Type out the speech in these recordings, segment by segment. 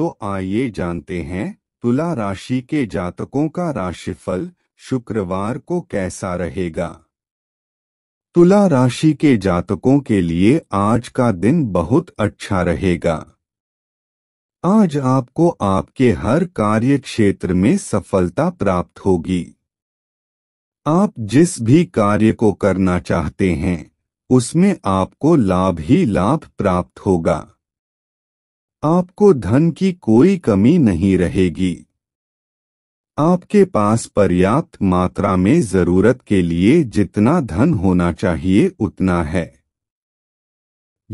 तो आइए जानते हैं तुला राशि के जातकों का राशिफल शुक्रवार को कैसा रहेगा तुला राशि के जातकों के लिए आज का दिन बहुत अच्छा रहेगा आज आपको आपके हर कार्य क्षेत्र में सफलता प्राप्त होगी आप जिस भी कार्य को करना चाहते हैं उसमें आपको लाभ ही लाभ प्राप्त होगा आपको धन की कोई कमी नहीं रहेगी आपके पास पर्याप्त मात्रा में जरूरत के लिए जितना धन होना चाहिए उतना है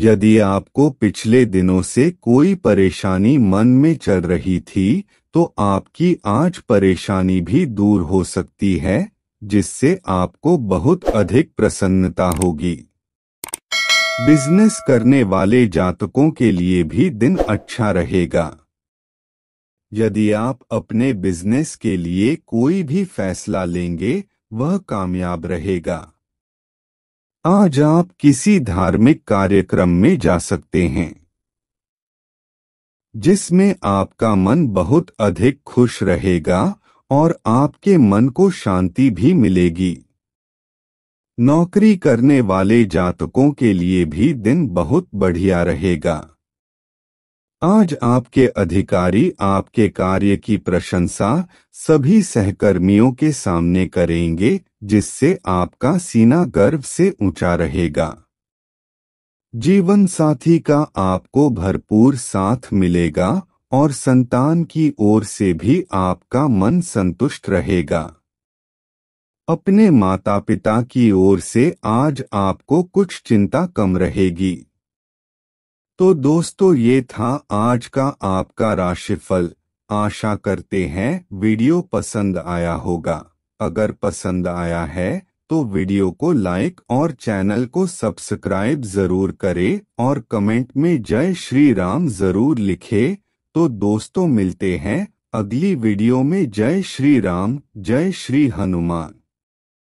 यदि आपको पिछले दिनों से कोई परेशानी मन में चल रही थी तो आपकी आज परेशानी भी दूर हो सकती है जिससे आपको बहुत अधिक प्रसन्नता होगी बिजनेस करने वाले जातकों के लिए भी दिन अच्छा रहेगा यदि आप अपने बिजनेस के लिए कोई भी फैसला लेंगे वह कामयाब रहेगा आज आप किसी धार्मिक कार्यक्रम में जा सकते हैं जिसमें आपका मन बहुत अधिक खुश रहेगा और आपके मन को शांति भी मिलेगी नौकरी करने वाले जातकों के लिए भी दिन बहुत बढ़िया रहेगा आज आपके अधिकारी आपके कार्य की प्रशंसा सभी सहकर्मियों के सामने करेंगे जिससे आपका सीना गर्व से ऊंचा रहेगा जीवन साथी का आपको भरपूर साथ मिलेगा और संतान की ओर से भी आपका मन संतुष्ट रहेगा अपने माता पिता की ओर से आज आपको कुछ चिंता कम रहेगी तो दोस्तों ये था आज का आपका राशिफल आशा करते हैं वीडियो पसंद आया होगा अगर पसंद आया है तो वीडियो को लाइक और चैनल को सब्सक्राइब जरूर करें और कमेंट में जय श्री राम जरूर लिखे तो दोस्तों मिलते हैं अगली वीडियो में जय श्री राम जय श्री हनुमान